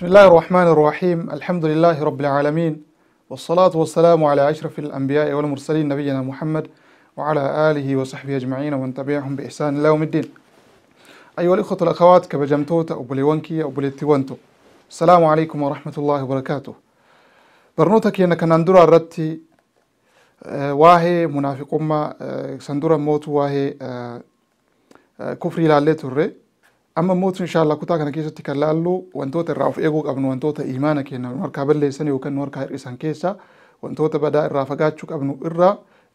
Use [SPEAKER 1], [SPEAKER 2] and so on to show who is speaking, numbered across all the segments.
[SPEAKER 1] بسم الله الرحمن الرحيم الحمد لله رب العالمين والصلاة والسلام على أشرف الأنبياء والمرسلين نبينا محمد وعلى آله وصحبه أجمعين ومن تبعهم بإحسان إلى يوم الدين أيها الإخوة الأخوات كبجمتوت أو بليونكي أو بليتيوانتو السلام عليكم ورحمة الله وبركاته برنوتك أنك نندر الرتي آه، واهي أمة آه، سندر موت واهي آه، كفري لالي توري amma mootu insha Allah kutaa kana keessatti kan laallu wantoota irraa of eeguu qabnu wantoota imaana keenya nu harkaa balleessan yookaan nu harkaa hir'isan keessaa wantoota badaa irraa fagaachuu qabnu irraa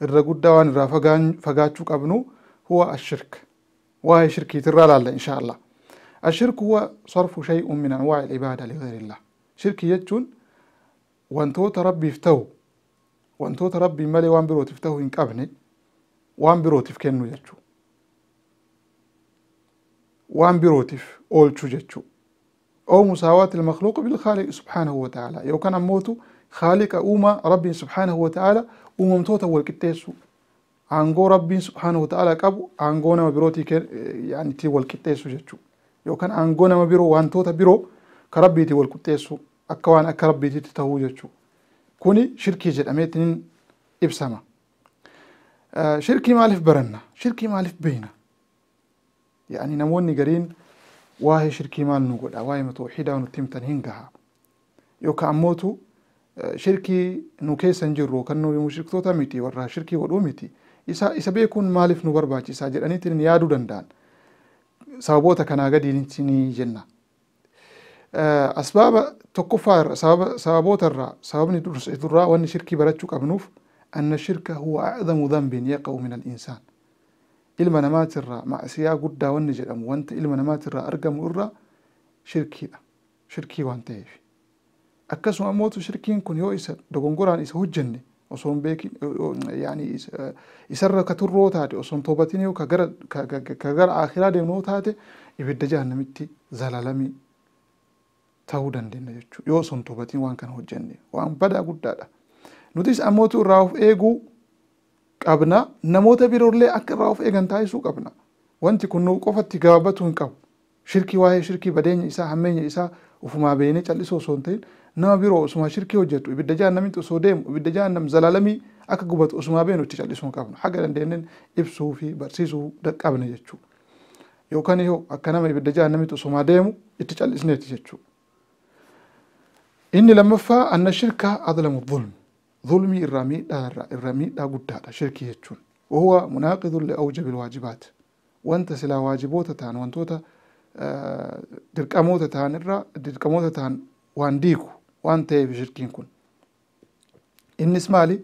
[SPEAKER 1] irra guddaa waan irraa fagaachuu qabnu huwa ashirk waa'ee shirkiitirraa laalla insha Allah. الشرك هو صرف شيء من أنواع العبادة لغير الله شرك يجون وانتوت ربي افتو وانتوت ربي مالي وان برو تفتو إن كابني وان برو تفكنو يجون وان بروتيف اول تشوجتشو او مساواة المخلوق بالخالق سبحانه وتعالى يو كان موتو خالق اوما ربي سبحانه وتعالى وممتوتا والكتاسو انغو ربي سبحانه وتعالى كابو عنقونا ما بروتي كان يعني تي والكتاسو جتشو يو كان عنقونا ما برو وان توتا برو كربي تي والكتاسو اكوان اكربي تي تتهو جتشو كوني شركي جد اميتنين ابسامة آه شركي مالف برنا شركي مالف بينا يعني namoonni gariin waa'ee shirkii maal nu godha waa'ee matoxiidaa nutti himtan hin gaha yookaan ammootu shirkii nu keessa hin jirru kan nu mushriktoota miti warra shirkii godhuu miti isa, isa beekuun maaliif nu barbaachisaa jedhaniitiin yaaduu danda'an sababoota kanaa gadiisinii jenna. Asbaaba tokkoffaa irra sababoota irraa sababni durraa wanni shirkii barachuu qabnuuf anna shirka huwa a'zamu dhanbin yaqa'u min al-insaan. ilma namaatirraa maasiyaa guddaa wanni jedhamu wanta ilma namaatirraa argamu irraa shirkiidha shirkii waan ta'eef akkasuma ammootu shirkiin kun yoo isa dogongoraan isa hojjenne osoo hin beekin yaani isarra ka turroo taate osoo hin toobatin yoo ka gara akiraa deemnoo taate ibidda jahannamitti zalalamii ta'uu dandeenya jechuudha yoo osoo hin toobatin waan kana hojjenne waan badaa guddaadha nutis ammootu irraa of eeguu qabna namoota biroollee akka irraa of eegan taasisuu qabna wanti kun nuu qofatti gaabatuu hin qabu shirkii waa'ee shirkii badeenya isaa hammeenya isaa ufumaa beenee callisoo osoo hin ta'in nama biroo osuma shirkii hojjetu ibidda jaannamitti osoo deemu ibidda jaannam zalaalamii akka gubatu osumaa beenu itti callisuu hin qabnu haga dandeenyeen ibsuu fi barsiisuu qabna jechuudha. yookaan yoo akka nama ibidda jaannamitti osumaa deemu itti callisneeti jechuudha. Inni lammaffaa anna shirka adlamu dhulmi. ظلمي الرميد الرميد قدها شركي يتشون وهو مناقض لأوجب الواجبات وانت سلا واجبوتا تان وانتوتا آه درقموتا تان الرا درقموتا تان وان ديكو وان تيب شركين كن إن اسمالي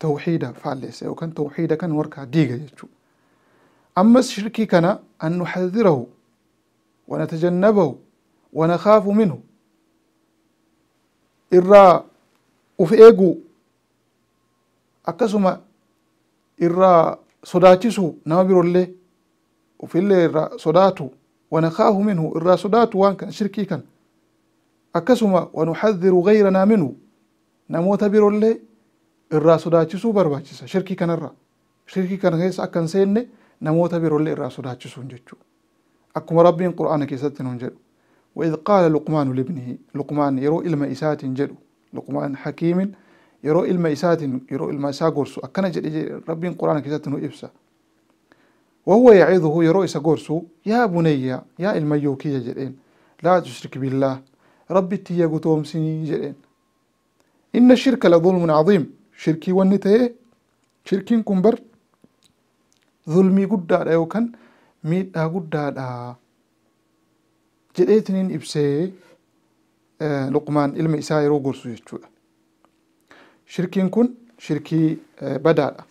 [SPEAKER 1] توحيدا فعليس أو كان توحيدا كان وركا ديغا يتشو أما الشركي كان أن نحذره ونتجنبه ونخاف منه إرا وفي أفئيقو akkasuma irraa sodaachisu nama biroollee ofillee irraa sodaatu wanakaahu minhu irraa sodaatu waan kan shirkii kan akkasuma wanuxadiru gayranaa minhu namoota biroollee irraa sodaachisuu barbaachisa shirkii kanarra shirkii kana keessa akka hin seenne namoota biroollee irraa sodaachisuun jechuu akkuma rabbiin qur'aana keessatti nuun jedhu وإذ قال لقمان لابنه لقمان يرو إلما إسات جدو لقمان حكيم يروي ilma يروي yeroo ilma isaa gorsu akkana jedhe rabbiin quraana keessatti nu ibsa وهو يعظه يروي سقورسو يا بني يا الميوكية جرين لا تشرك بالله ربي تيجو تومسني جرين إن الشرك لظلم عظيم شركي ونتهي شركين كنبر ظلمي قد أو كان ميت قد جريتنين إبسي آه لقمان إلمي إسايرو قرسو يجوه shirkiin kun shirkii badaadha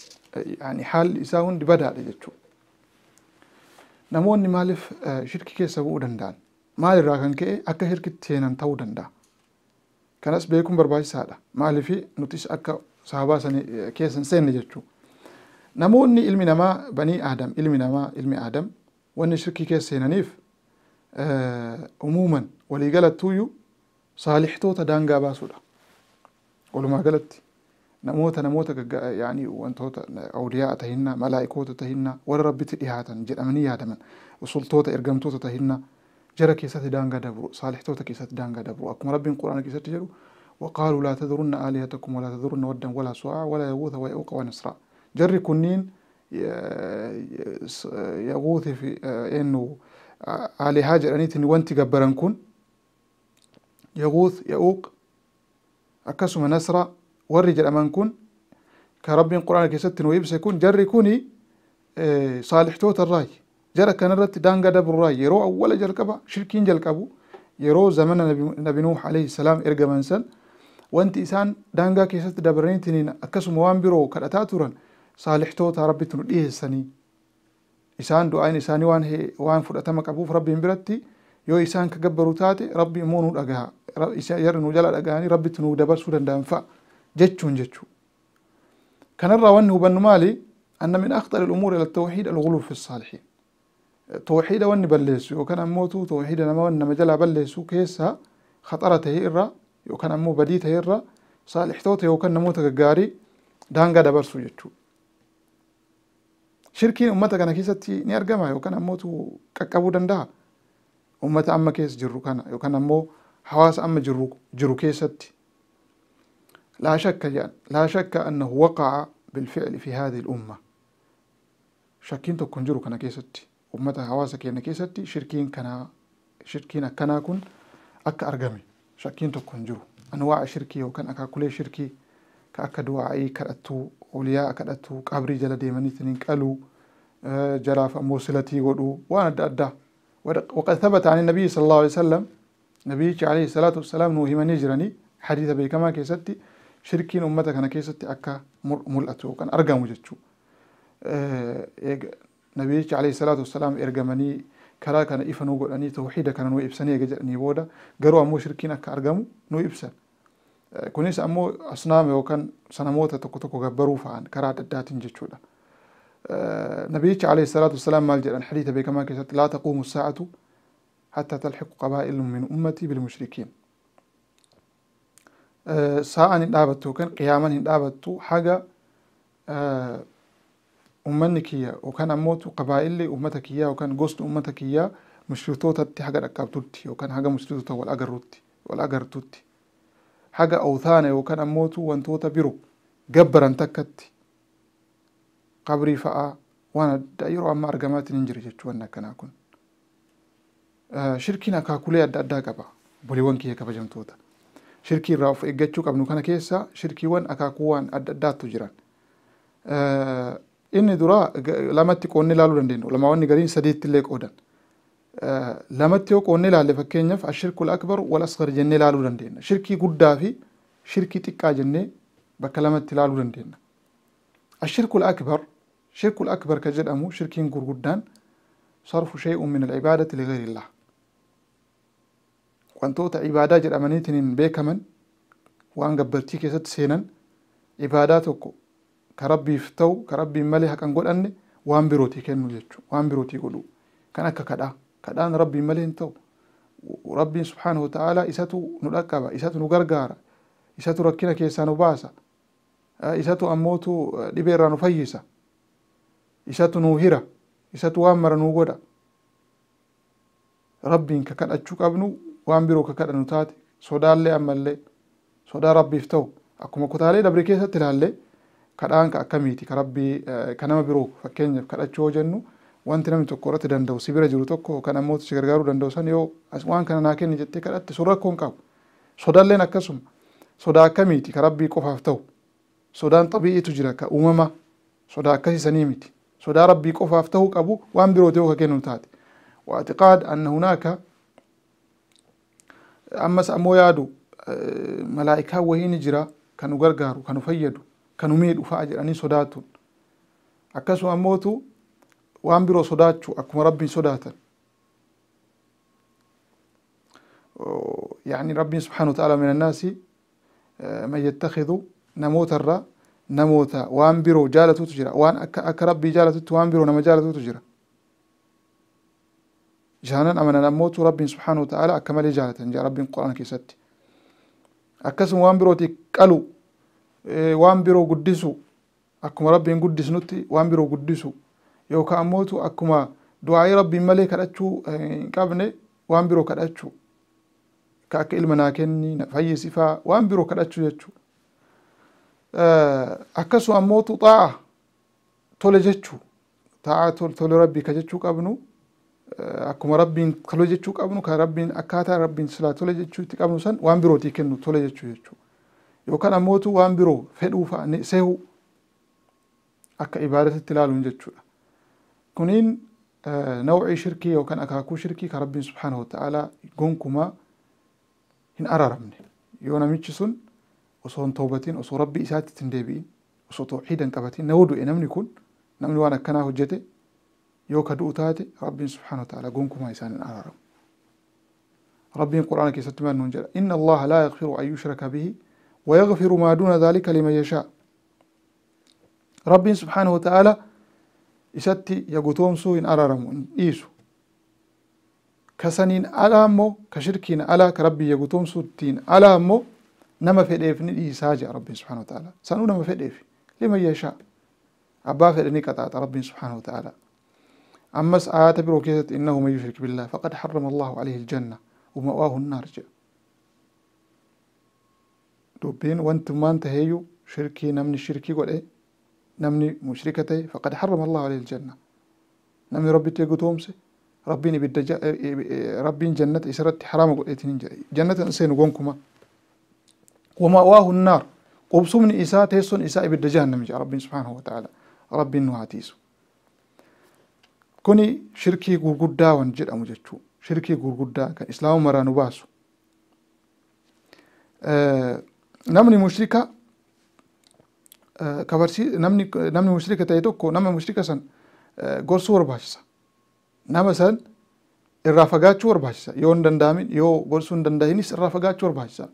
[SPEAKER 1] yani haalli isaa hundi badaadha jechuudha namoonni maaliif shirki keessa bu'uu danda'an maalirraa kan ka'e akka hirkitti seenan ta'uu danda'a kanas beekuun barbaachisaadha maaliif nutis akka sahabaa sanii keessan seenne jechuudha namoonni ilmi namaa banii aadam ilmi namaa ilmi aadam wanni shirkii keessa seenaniif umuuman waliigalattuuyyuu saalixtoota daangaa baasuudha Walumaa galatti namoota namoota yani wantoota awliyaa tahinnaa malaa'ikoota tahinnaa warra rabbitti dhihaatan jedhamanii yaadaman usultoota ergamtoota tahinnaa jara keessatti daangaa dabru saalixtoota keessatti daangaa dabru akkuma rabbiin quraana keessatti jedhu وقالوا لا تذرن آلهتكم ولا تذرن ودا ولا سواعا ولا يغوث ويعوق ونسرا جري كنين يغوث في إنه آلهة جرانيتني وانت جبران كن يغوث يعوق akkasuma nasra warri jedhaman kun ka rabbiin quraana keessatti nuu ibse kun jarri kuni saalixtoota irraay jara kanarratti daangaa dabrurraa yeroo awwala jalqaba shirkiin jalqabu yeroo zamana nabi nuuh alayhi salaam ergaman san wanti isaan daangaa keessatti dabaraniitiin akkasuma waan biroo kadhataa turan saalixtoota rabbitti nu dhiyeessanii isaan du'aan isaanii waan fudhatama qabuuf rabbiin biratti yoo isaan ka gabbaruu taate rabbi immoo nu dhagaha yarri nu jala dhagahanii rabbitti nu dabarsuu danda'an fa'a jechuun jechuu kanarraa wanni hubannu maali anna min akhtari alumuuri ila tawxiid alguluu fi saalixiin tawxiida wanni balleessu yookaan ammootu tawxiida nama nama jalaa balleessu keessaa khaxara ta'e irra yookaan ammoo badii ta'e irra saalixtoota yookaan namoota gaggaarii daangaa dabarsu jechuudha. Shirkiin uummata kana keessatti ni argama yookaan ammootu qaqqabuu danda'a. أمت أم كيس جروك أنا يوكان أمو حواس أم جروك جرو كيست لا شك يعني لا شك أنه وقع بالفعل في هذه الأمة شكين تكون جروك أنا كيست أمت حواس كينا كيست شركين كنا شركين كنا كن أك أرقمي تو تكون جرو أنواع شركي وكان أكا كل شركي كأكا دواعي كأتو أولياء كأتو كأبري جلدي منيثنين كألو جرافة موصلتي ودو وانا دا, دا وقد ثبت عن النبي صلى الله عليه وسلم نبي عليه الصلاة والسلام نوهي من يجرني حديث بي كما كيستي شركين أمتك أنا كيستي أكا ملأتو كان أرقى مجدشو أه نبي عليه الصلاة والسلام إرقمني كرا كان إفا نوغل أني توحيدة كان نو إبساني يجرني بودا قروا أمو شركين أكا أرقمو نو إبسان أه كونيس أمو أصنام وكان سنموتة تكتكو غبروفا عن كرا تداتين جدشو آه، نبيك عليه الصلاة والسلام مال جران حديث بكما كما لا تقوم الساعة حتى تلحق قبائل من أمتي بالمشركين آه، ساعة ندابتو كان قياما ندابتو حاجة آه، أمنك إياه وكان أموت قبائل أمتك وكان قصد أمتك إياه مشروطة حاجة أكابتوتي وكان حاجة مشروطة والأقروتي والأقرتوتي حاجة أوثانة وكان أموت وانتوتة برو جبرا تكتي qabrii fa'aa waan adda yeroo amma argamaatiin hin jira jechuu waan akkanaa kun. Shirkiin akaakulee adda addaa qaba boliiwwan kiyya kabajamtoota. Shirkii irraa of eeggachuu qabnu kana keessa shirkiiwwan akaakuuwwan adda addaatu jiran. Inni dura lamatti qoonnee ilaaluu dandeenyu lamaawwan gariin sadiitti illee qoodan. Lamatti yoo qoonnee ilaalle fakkeenyaaf ashirkul akbar wal asgar jennee ilaaluu dandeenya. Shirkii guddaa fi shirkii xiqqaa jennee bakka lamatti ilaaluu dandeenya. Ashirkul akbar الشرك الأكبر كجدأمو شركين قرقدان صرف شيء من العبادة لغير الله وأن توتا عبادة جدأمانيتين بيكمن وأن قبلتي كيست سينا عباداتك كربي فتو كربي مالي حق أنقول أني وأن بروتي كأنه جتشو وأن بروتي قلو كان أكا كدا كدان ربي مالي انتو وربي سبحانه وتعالى إساتو نلقبا إساتو نقرقارا إساتو ركنا كيسانو باسا إساتو أموتو لبيرانو فيسا isatu nuu hira isatu waan mara nuu godha rabbiin ka kadhachuu qabnu waan biroo ka kadhanu taate sodaallee ammallee sodaa rabbiif ta'u akkuma kutaalee dabre keessatti ilaallee kadhaan ka akkamiiti ka rabbii eh, ka nama biroo fakkeenyaaf kadhachuu yoo jennu wanti namni tokko irratti danda'u sibira jiru tokko kan ammoo si gargaaruu danda'u san yoo waan kana naa kenni jettee kadhatte sodaa rakkoon qabu sodaalleen akkasuma sodaa akkamiiti ka rabbii qofaaf ta'u sodaan xabi'iitu jira ka uumama sodaa akkasii sanii miti سودا ربي كوفا ta'uu كابو وان biroo ta'uu ka kennu واعتقاد أن هناك أمس أمو يادو آه، ملائكة وهي نجرة كانوا غرغارو كانوا فيدو كانوا ميدو فأجر أني صداتون أكسو أموتو وان برو صداتشو اكو ربي صداتا يعني ربي سبحانه وتعالى من الناس آه، من يتخذ نموت الرأ namoota waan biroo jaalatuutu jira waan akka akka rabbii jaalatutti waan biroo nama jaalatuutu jira jaanan amanan ammootu rabbiin subhaanahu ta'ala akka malee jaalatan jaa rabbiin quraan keessatti akkasuma waan birootiif qalu waan biroo guddisu akkuma rabbiin guddisnutti waan biroo guddisu yookaan ammootu akkuma du'aa'ii rabbiin malee kadhachuu hin qabne waan biroo kadhachuu ka akka ilma naa kenni na fayyisifaa waan biroo kadhachuu jechuudha akkasuma ammoo tuxaa tole jechuu ta'aa tole rabbiika jechuu qabnu akkuma rabbiin tole jechuu qabnu kan rabbiin akkaataa rabbiin silaa tole jechuu itti qabnu san waan birootii kennu tole jechuu jechuu yookaan ammootu waan biroo fedhuu fa'a ni sehu akka ibaadatatti ilaaluun jechuudha kuniin nawcii shirkii yookaan akaakuu shirkii kan rabbiin subhaanahu wa ta'aalaa gonkumaa hin araramne yoo namichi sun osoo hin toobatiin osoo rabbii isaatti hin deebi'in osoo tawxiida hin qabatiin na wadu'e namni kun namni waan akkanaa hojjete yoo ka du'u taate rabbiin subhaana ta'ala gonkumaa isaan hin araaramu. ربي القرآن كي ستمان ننجل إن الله لا يغفر أن يشرك به ويغفر ما دون ذلك لمن يشاء ربي سبحانه وتعالى إستي يقوتوم سو إن أرارم إن إيسو كسنين ألامو كشركين ألا كربي يقوتوم سو تين ألامو نما في ديفني دي ساجي ربي سبحانه وتعالى سانو نما في ديف لما يشاء أبا في ديني كتات ربي سبحانه وتعالى أمس آيات بروكيزة إنه ما يشرك بالله فقد حرم الله عليه الجنة ومأواه النار جاء دوبين وانت ما انتهيو شركي نمني شركي قول إيه نمني مشركتي فقد حرم الله عليه الجنة نمني ربي تيقو تومسي ربي نبي ربي جنة إسرت حرام قول إيه جنة إنسان قونكما ومأواه النار qubsumni isaa teessoon isaa ibidda jahannamiidha rabbiin subhaanahu wataaalaa rabbiin nu haatiisu kuni shirkii gurguddaa wan jedhamu jechuu shirkii gurguddaa kan islaama maraa nu baasu namni mushrika kabarsi namni namni mushrika ta'e tokko nama mushrika san gorsuu barbaachisa nama san irraa fagaachuu barbaachisa yoo hin danda'amin yoo gorsuu hin danda'inis irraa fagaachuu barbaachisa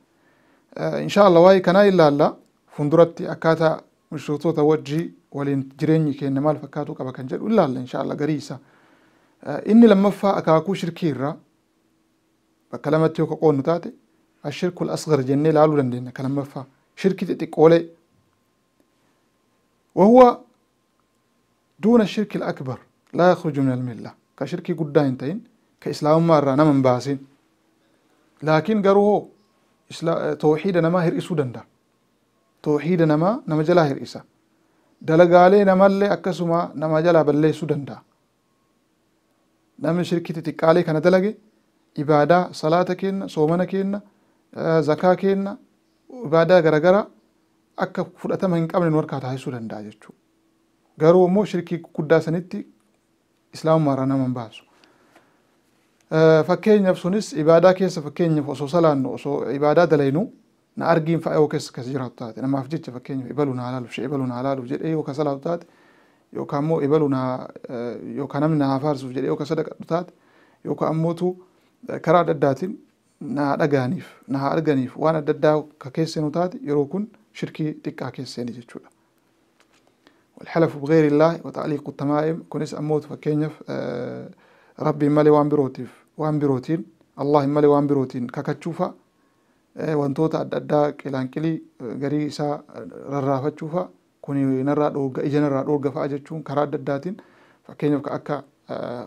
[SPEAKER 1] إن شاء الله waa'ee kanaa ilaalla funduratti akkaataa mishirootota wajjii waliin jireenyi keenya maal fakkaatu qaba kan jedhu ilaalla insha Allah garii isaa. Inni lammaffaa akaakuu shirkii irraa bakka lamatti yoo qoqoonnu taate ashirkul asgar jennee laaluu dandeenya ka lammaffaa shirki xixiqqoolee. وهو دون الشرك الأكبر لا يخرج من الملة كشركي قدائن تين كإسلام مرة نمن باسين لكن قروه tawxiida namaa hir'isuu danda'a. Tawxiida namaa nama jalaa hir'isa. Dalagaalee namallee akkasuma nama jalaa balleessuu danda'a. Namni shirkitti xiqqaalee kana dalage ibaadaa salaata kenna soomana kenna zakaa kenna ibaadaa garaagaraa akka fudhatama hin qabne nu harkaa taasisuu danda'a jechuudha. Garuu immoo shirkii guddaa sanitti islaamummaa irraa nama hin baasu. fakkeenyaaf sunis ibaadaa keessa fakkeenyaaf osoo salaannu osoo ibaadaa dalaynu na argiin fa'a yoo keessa kas jiraatu taate namaaf jecha fakkeenyaaf ibalu naa laalu shee ibalu naa laalu jedhee yoo ka salaatu taate yookaan immoo naa yookaan namni naa faarsuuf jedhee yoo ka sadaqadhu taate yookaan ammootu karaa adda addaatiin naa dhagaaniif naa arganiif waan adda addaa ka keesseenu taate yeroo kun shirkii xiqqaa keesseeni jechuudha. والحلف بغير الله وتعليق التمائم كنس أموت فكينيف rabbiin malee waan birootiif waan birootiin allahin malee waan birootiin kakachuufa wantoota adda addaa qilaanqilii garii isaa rarraafachuufa kun narraa dhoogga ija narraa dhoogga fa'a jechuun karaa adda addaatiin fakkeenyaaf akka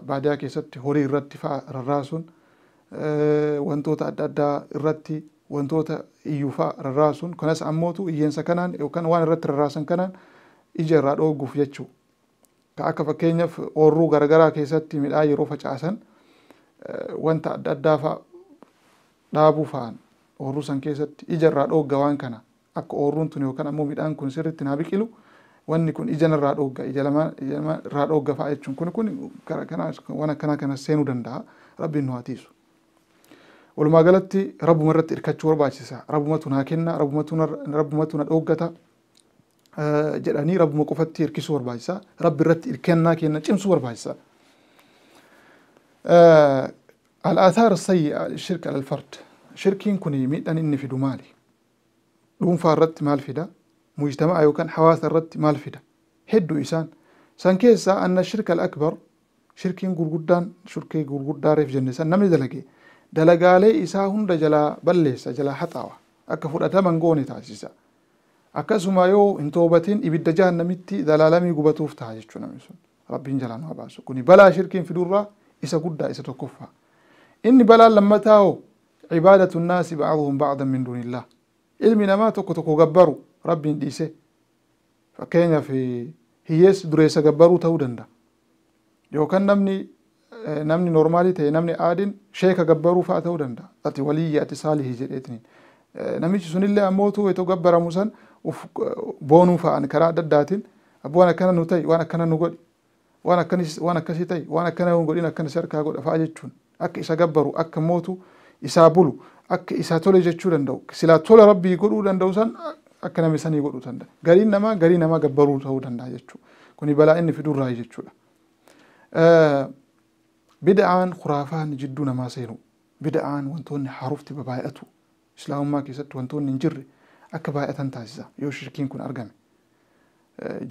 [SPEAKER 1] baadiyaa keessatti horii irratti fa'a rarraasuun wantoota adda addaa irratti wantoota iyyuu fa'a rarraasuun kanas ammootu hiyyeensa kanaan yookaan waan irratti rarraasan kanaan ija irraa dhoogguuf jechuudha. akka fakkeenyaaf oorruu garagaraa keessatti midhaan yeroo facaasan eh, wanta adda addaa fa'a dhaabuu fa'an oorruu san keessatti ija irraa dhoogga waan kana akka oorruun tun yookaan ammoo midhaan kun sirriitti naa biqilu wanni kun ijanarraa dhoogga ija dhoogga fa'a jechuun kun kun waan akkana kana seenuu danda'a rabbiin nu hatiisu. Walumaa galatti rabbuma irratti hirkachuu barbaachisa rabbumatu naa kenna rabbuma rabbumatu na dhooggata. jedhanii rabbuma qofatti hirkisuu barbaachisa. Rabbi irratti hirkannaa kenna cimsuu barbaachisa. Al'aasaar sayyi'a shirka alfard. Shirkiin kun miidhaan inni fidu maali? Dhuunfaa irratti maal fida? Mujtamaa yookaan hawaasa irratti maal fida? Hedduu isaan. San keessaa anna shirka al-akbar shirkiin gurguddaan shirkii gurguddaareef jenne san namni dalage dalagaalee isaa hunda jalaa balleessa jalaa haxaawa akka fudhataman goone taasisa. akkasuma yoo hin toobatiin ibidda jahannamitti dalaalamii gubatuuf ta'a jechuudha namni sun rabbiin jalaan haa baasu kuni balaa shirkiin fidurraa isa guddaa isa tokkoffaa inni balaan lammataa hoo cibaadatu naasi bacduhum bacdan min duunillah ilmi namaa tokko tokko gabbaru rabbiin dhiise fakkeenyaaf hiyyeessi dureessa gabbaruu ta'uu danda'a yookaan namni namni normaalii ta'e namni aadiin sheeka gabbaruu fa'a ta'uu danda'a ati waliyyaa ati saalihii jedheetiniin namichi sunillee ammoo utuu eto gabbaramu san boonuu fa'an karaa adda addaatiin abbaa waan akkana nu ta'i waan akkana nu godhi waan akkanis waan akkasii ta'i waan akkana nu godhin akkanas harkaa godha fa'a jechuun akka isa gabbaru akka mootu isaa bulu akka isaa tole jechuu danda'u silaa tola rabbii godhuu danda'u san akka namni sanii godhuu danda'a gariin namaa garii namaa gabbaruu ta'uu danda'a jechuudha kuni balaa inni fidurraa jechuudha. Bida'aan khuraafaan jidduu namaa seenu bida'aan wantoonni harufti babaay'atu islaamummaa keessatti wantoonni hin jirre. akka baay'atan taasisa yoo shirkiin kun argame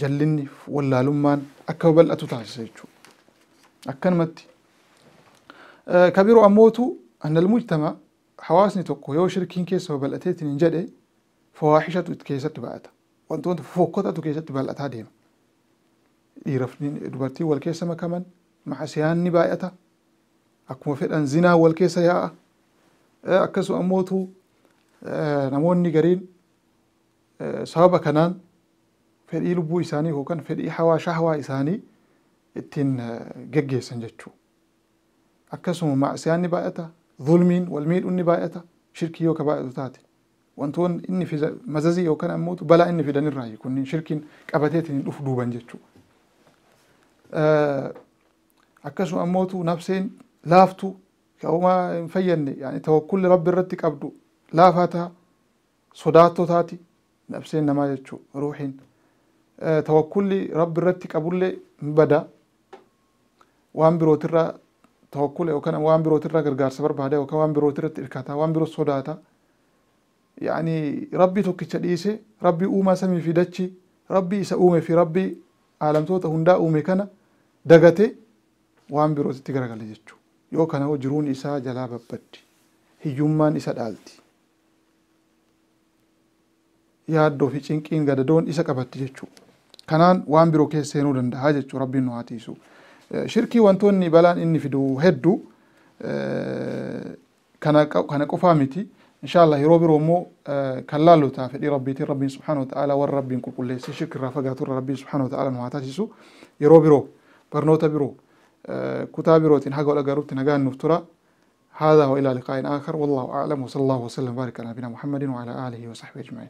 [SPEAKER 1] jallinni wallaalummaan akka bal'atu taasisa jechuudha akkanumatti kabiroo ammootu annalmujtama hawaasni tokko yoo shirkiin keessa babal'ateetiin hin jedhe fawaaxishatu keessatti baay'ata wantoota fokkotatu keessatti bal'ataa deema dhiirafni dubartii wal keessa makaman macasiyaan ni baay'ata akkuma fedhan zinaa wal keessa yaa'a akkasuma ammootu namoonni gariin sababa kanaan fedhii lubbuu isaanii yookaan fedhii hawaa shahwaa isaanii ittiin geggeessan jechuu akkasuma macsiyaan ni baay'ata zulmiin wal miidhuun ni baay'ata shirkii yoo ka baay'atu taate wantoon inni fida mazazii yookaan ammoo balaa inni fidan irraa kunniin shirkiin qabateetiin dhufu duuban jechuudha. Akkasuma ammootu nafseen laaftu ka'umaa hin fayyadne yaani tawakkulli rabbi irratti qabdu laafaa ta'a sodaattoo labsee namaa jechuu ruuxiin tawakkulli rabbi irratti qabullee hin bada waan birootirraa tawakkula yookaan waan birootirraa gargaarsa barbaada yookaan waan birootirratti hirkata waan biroo sodaata yaani rabbi tokkicha dhiise rabbi uumaa samii fi dachi rabbi isa uume fi rabbi aalamtoota hundaa uume kana dagate waan birootitti garagala jechuudha yoo kana jiruun isaa jalaa babbaddi hiyyummaan isa dhaalti. yaaddoo fi cinqiin gadadoon isa qabatti jechuudha. Kanaan waan biroo keessa seenuu danda'a jechuudha rabbiin nu haatiisu. Shirkii wantoonni balaan inni fidu hedduu kana qofaa miti. Inshaallah yeroo biroo immoo kan laallotaa fedhii rabbiitiin rabbiin subhaanahu wa ta'ala warra rabbiin qulqulleessee shirkirraa fagaatu irra rabbiin subhaanahu wa ta'ala nu haa taasisu. Yeroo biroo barnoota biroo kutaa birootiin haga wal agaruutti nagaan nuuf tura. هذا وإلى لقاء آخر والله أعلم وصلى الله وسلم وبارك على نبينا محمد وعلى آله وصحبه أجمعين